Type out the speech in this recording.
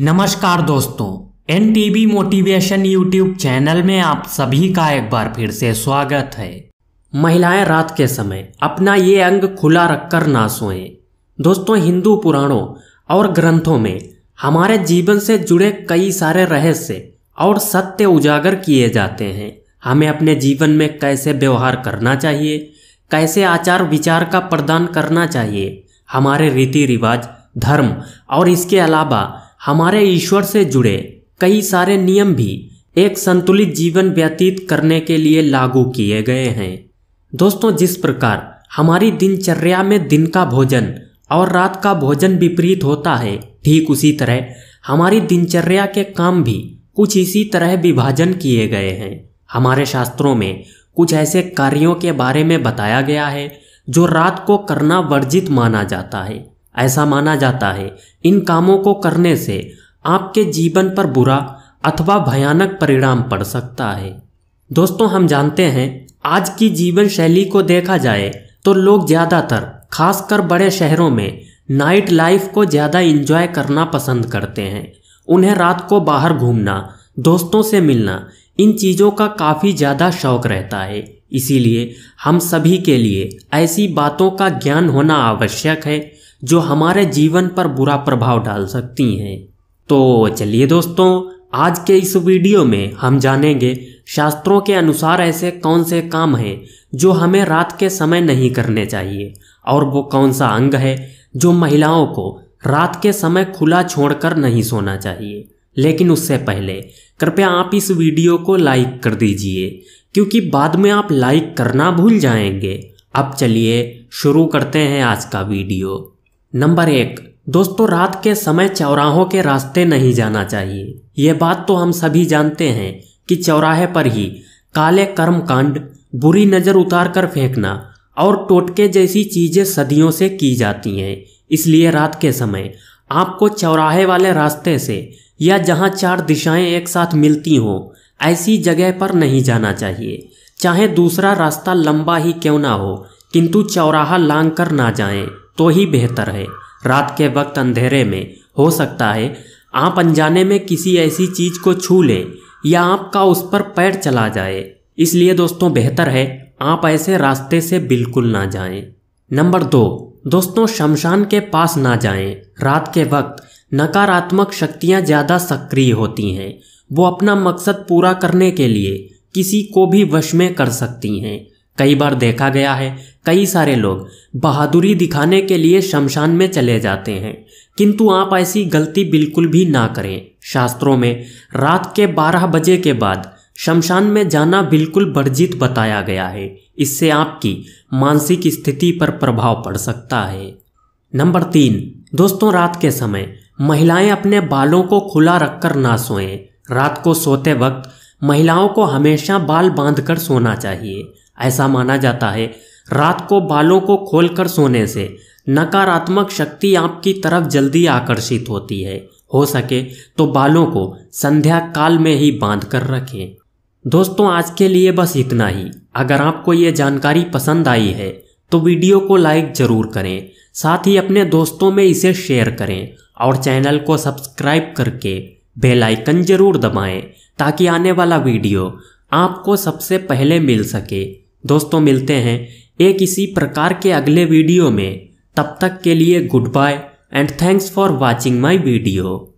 नमस्कार दोस्तों N TV motivation YouTube channel में आप सभी का एक बार फिर से स्वागत है महिलाएं रात के समय अपना ये अंग खुला रखकर ना सोए दोस्तों हिंदू पुराणों और ग्रंथों में हमारे जीवन से जुड़े कई सारे रहस्य और सत्य उजागर किए जाते हैं हमें अपने जीवन में कैसे व्यवहार करना चाहिए कैसे आचार विचार का प्रदान करना चाहिए हमारे रीति रिवाज धर्म और इसके अलावा हमारे ईश्वर से जुड़े कई सारे नियम भी एक संतुलित जीवन व्यतीत करने के लिए लागू किए गए हैं दोस्तों जिस प्रकार हमारी दिनचर्या में दिन का भोजन और रात का भोजन विपरीत होता है ठीक उसी तरह हमारी दिनचर्या के काम भी कुछ इसी तरह विभाजन किए गए हैं हमारे शास्त्रों में कुछ ऐसे कार्यों के बारे में बताया गया है जो रात को करना वर्जित माना जाता है ऐसा माना जाता है इन कामों को करने से आपके जीवन पर बुरा अथवा भयानक परिणाम पड़ सकता है दोस्तों हम जानते हैं आज की जीवन शैली को देखा जाए तो लोग ज़्यादातर खासकर बड़े शहरों में नाइट लाइफ को ज़्यादा इंजॉय करना पसंद करते हैं उन्हें रात को बाहर घूमना दोस्तों से मिलना इन चीज़ों का काफ़ी ज़्यादा शौक रहता है इसीलिए हम सभी के लिए ऐसी बातों का ज्ञान होना आवश्यक है जो हमारे जीवन पर बुरा प्रभाव डाल सकती हैं तो चलिए दोस्तों आज के इस वीडियो में हम जानेंगे शास्त्रों के अनुसार ऐसे कौन से काम हैं जो हमें रात के समय नहीं करने चाहिए और वो कौन सा अंग है जो महिलाओं को रात के समय खुला छोड़कर नहीं सोना चाहिए लेकिन उससे पहले कृपया आप इस वीडियो को लाइक कर दीजिए क्योंकि बाद में आप लाइक करना भूल जाएंगे अब चलिए शुरू करते हैं आज का वीडियो नंबर एक दोस्तों रात के समय चौराहों के रास्ते नहीं जाना चाहिए ये बात तो हम सभी जानते हैं कि चौराहे पर ही काले कर्म कांड बुरी नज़र उतार कर फेंकना और टोटके जैसी चीज़ें सदियों से की जाती हैं इसलिए रात के समय आपको चौराहे वाले रास्ते से या जहां चार दिशाएं एक साथ मिलती हों ऐसी जगह पर नहीं जाना चाहिए चाहे दूसरा रास्ता लंबा ही क्यों ना हो किंतु चौराहा लांग कर ना जाएं तो ही बेहतर है रात के वक्त अंधेरे में हो सकता है आप अनजाने में किसी ऐसी चीज़ को छू लें या आपका उस पर पैर चला जाए इसलिए दोस्तों बेहतर है आप ऐसे रास्ते से बिल्कुल ना जाएं। नंबर दो दोस्तों शमशान के पास ना जाएं। रात के वक्त नकारात्मक शक्तियां ज़्यादा सक्रिय होती हैं वो अपना मकसद पूरा करने के लिए किसी को भी वश में कर सकती हैं कई बार देखा गया है कई सारे लोग बहादुरी दिखाने के लिए शमशान में चले जाते हैं किंतु आप ऐसी गलती बिल्कुल भी ना करें शास्त्रों में रात के 12 बजे के बाद शमशान में जाना बिल्कुल वर्जित बताया गया है इससे आपकी मानसिक स्थिति पर प्रभाव पड़ सकता है नंबर तीन दोस्तों रात के समय महिलाएं अपने बालों को खुला रखकर ना सोए रात को सोते वक्त महिलाओं को हमेशा बाल बांधकर सोना चाहिए ऐसा माना जाता है रात को बालों को खोलकर सोने से नकारात्मक शक्ति आपकी तरफ जल्दी आकर्षित होती है हो सके तो बालों को संध्या काल में ही बांध कर रखें दोस्तों आज के लिए बस इतना ही अगर आपको ये जानकारी पसंद आई है तो वीडियो को लाइक ज़रूर करें साथ ही अपने दोस्तों में इसे शेयर करें और चैनल को सब्सक्राइब करके बेल आइकन जरूर दबाएं ताकि आने वाला वीडियो आपको सबसे पहले मिल सके दोस्तों मिलते हैं एक इसी प्रकार के अगले वीडियो में तब तक के लिए goodbye and thanks for watching my video